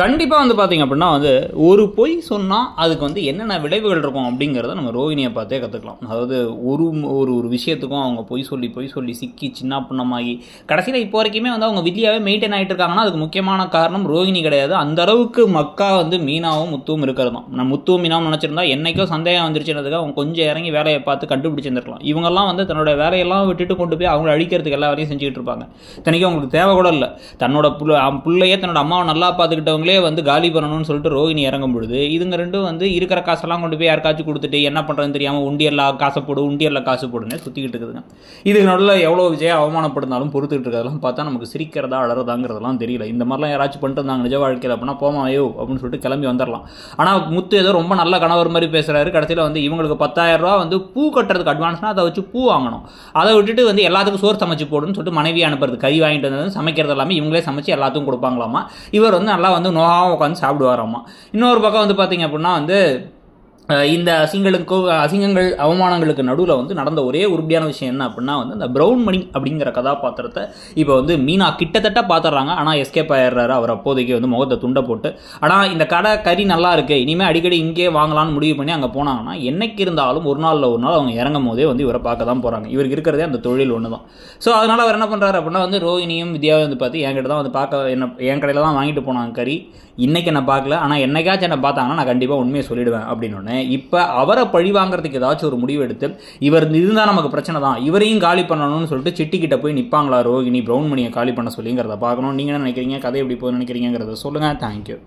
கண்டிப்பாக வந்து பார்த்திங்க அப்படின்னா வந்து ஒரு பொய் சொன்னால் அதுக்கு வந்து என்னென்ன விளைவுகள் இருக்கும் அப்படிங்கிறத நம்ம ரோஹிணியை பார்த்தே கற்றுக்கலாம் அதாவது ஒரு ஒரு ஒரு விஷயத்துக்கும் அவங்க பொய் சொல்லி பொய் சொல்லி சிக்கி சின்ன பின்னமாகி கடைசியில் இப்போ வரைக்குமே வந்து அவங்க வில்லியாகவே மெயின்டைன் ஆகிட்டு இருக்காங்கன்னா அதுக்கு முக்கியமான காரணம் ரோஹிணி கிடையாது அந்த அளவுக்கு மக்கா வந்து மீனாவும் முத்துவும் தான் நான் முத்துவும் மீனாவும் நினச்சிருந்தா என்றைக்கோ சந்தேகம் வந்துருச்சுனதுக்கு அவங்க கொஞ்சம் இறங்கி வேலையை பார்த்து கண்டுபிடிச்சிருந்துருக்கலாம் இவங்கெல்லாம் வந்து தன்னோட வேலையெல்லாம் விட்டுட்டு கொண்டு போய் அவங்களை அழிக்கிறதுக்கு எல்லா வேலையும் செஞ்சுக்கிட்டு இருப்பாங்க தனிக்கு அவங்களுக்கு தேவை கூட இல்லை தன்னோட பிள்ளை பிள்ளையே தன்னோட அம்மாவை நல்லா பார்த்துக்கிட்டவங்க ஊர்லேயே வந்து காலி பண்ணணும்னு சொல்லிட்டு ரோஹிணி இறங்கும் பொழுது இதுங்க ரெண்டும் வந்து இருக்கிற காசெல்லாம் கொண்டு போய் யாருக்காச்சும் கொடுத்துட்டு என்ன பண்ணுறதுன்னு தெரியாமல் உண்டியரில் காசை போடு உண்டியரில் காசு போடுன்னு சுற்றிக்கிட்டு இருக்குதுங்க இதுக்கு நடுவில் எவ்வளோ விஜய் அவமானப்படுத்தினாலும் பொறுத்துக்கிட்டு இருக்கிறதெல்லாம் பார்த்தா நமக்கு சிரிக்கிறதா அழறதாங்கிறதெல்லாம் தெரியல இந்த மாதிரிலாம் யாராச்சும் பண்ணிட்டு இருந்தாங்க நிஜ வாழ்க்கையில் அப்படின்னா ஐயோ அப்படின்னு சொல்லிட்டு கிளம்பி வந்துடலாம் ஆனால் முத்து ஏதோ ரொம்ப நல்ல கணவர் மாதிரி பேசுகிறாரு கடைசியில் வந்து இவங்களுக்கு பத்தாயிரம் ரூபா வந்து பூ கட்டுறதுக்கு அட்வான்ஸ்னால் அதை வச்சு பூ வாங்கணும் அதை விட்டுட்டு வந்து எல்லாத்துக்கும் சோறு சமைச்சு போடுன்னு சொல்லிட்டு மனைவி அனுப்புறது கை வாங்கிட்டு வந்து சமைக்கிறது எல்லாமே இவங்களே சமைச்சு எல்லாத்துக்கும் கொடுப்பாங்களாமா இவர் வந்து நல்லா வந்து நோகாமல் உட்காந்து சாப்பிடுவாராம்மா இன்னொரு பக்கம் வந்து பார்த்திங்க அப்படின்னா வந்து இந்த அசிங்களுக்கு அசிங்கங்கள் அவமானங்களுக்கு நடுவில் வந்து நடந்த ஒரே உறுதியான விஷயம் என்ன அப்படின்னா வந்து இந்த ப்ரௌன் மணி அப்படிங்கிற கதாபாத்திரத்தை இப்போ வந்து மீனா கிட்டத்தட்ட பார்த்துட்றாங்க ஆனால் எஸ்கேப் ஆயிடுறாரு அவர் அப்போதைக்கு வந்து முகத்தை துண்டை போட்டு ஆனால் இந்த கடை கறி நல்லா இருக்குது இனிமேல் அடிக்கடி இங்கே வாங்கலாம்னு முடிவு பண்ணி அங்கே போனாங்கன்னா என்னைக்கு இருந்தாலும் ஒரு நாளில் ஒரு நாள் அவங்க இறங்கும் போதே வந்து இவரை பார்க்க தான் போகிறாங்க இவருக்கு இருக்கிறதே அந்த தொழில் ஒன்று தான் ஸோ அதனால் அவர் என்ன பண்ணுறாரு அப்படின்னா வந்து ரோஹினியும் வித்யாவும் வந்து பார்த்து என்கிட்ட தான் வந்து பார்க்க என்ன என் கடையில் தான் வாங்கிட்டு போனாங்க கறி இன்றைக்கி என்னை பார்க்கல ஆனால் என்னைக்காச்சும் என்னை பார்த்தாங்கன்னா நான் கண்டிப்பாக உண்மையை சொல்லிவிடுவேன் அப்படின்னு இப்போ அவரை பழி வாங்குறதுக்கு ஏதாச்சும் ஒரு முடிவு எடுத்து இவர் இதுதான் நமக்கு பிரச்சனை தான் இவரையும் காலி பண்ணணும்னு சொல்லிட்டு சிட்டிக்கிட்ட போய் நிற்பாங்களா ரோகிணி பிரவுன் மணியை காலி பண்ண சொல்லிங்கிறத பார்க்கணும் நீங்கள் என்ன நினைக்கிறீங்க கதை எப்படி போகுது நினைக்கிறீங்கிறத சொல்லுங்கள் தேங்க்யூ